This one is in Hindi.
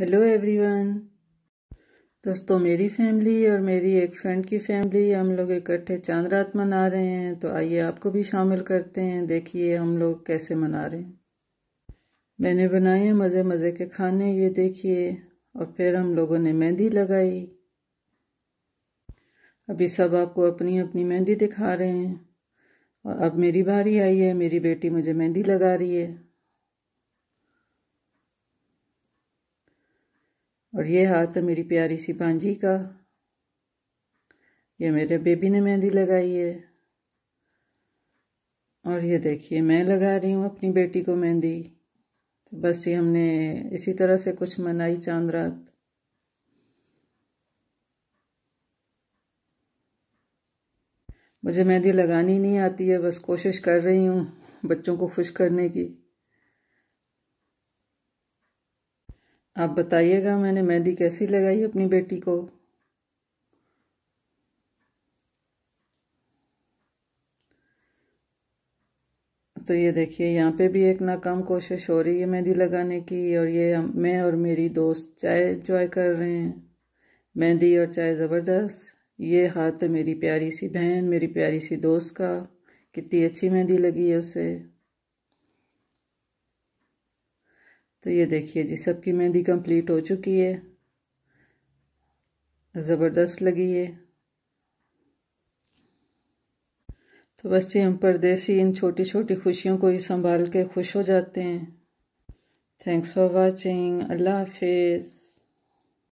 हेलो एवरीवन दोस्तों मेरी फैमिली और मेरी एक फ्रेंड की फैमिली हम लोग इकट्ठे चांद रात मना रहे हैं तो आइए आपको भी शामिल करते हैं देखिए हम लोग कैसे मना रहे हैं मैंने बनाए हैं मज़े मज़े के खाने ये देखिए और फिर हम लोगों ने मेहंदी लगाई अभी सब आपको अपनी अपनी मेहंदी दिखा रहे हैं और अब मेरी बारी आई है मेरी बेटी मुझे मेहंदी लगा रही है और ये हाथ है मेरी प्यारी सी भांजी का ये मेरे बेबी ने मेहंदी लगाई है और ये देखिए मैं लगा रही हूँ अपनी बेटी को मेहंदी तो बस ये हमने इसी तरह से कुछ मनाई चांद रात मुझे मेहंदी लगानी नहीं आती है बस कोशिश कर रही हूँ बच्चों को खुश करने की आप बताइएगा मैंने मेहंदी कैसी लगाई अपनी बेटी को तो ये देखिए यहाँ पे भी एक नाकाम कोशिश हो रही है मेहंदी लगाने की और ये मैं और मेरी दोस्त चाय इंजॉय कर रहे हैं मेहंदी और चाय ज़बरदस्त ये हाथ मेरी प्यारी सी बहन मेरी प्यारी सी दोस्त का कितनी अच्छी मेहंदी लगी है उसे तो ये देखिए जी सबकी मेहंदी कंप्लीट हो चुकी है ज़बरदस्त लगी है तो बस जी हम परदेसी इन छोटी छोटी खुशियों को ही संभाल के खुश हो जाते हैं थैंक्स फॉर वाचिंग अल्लाह हाफिज़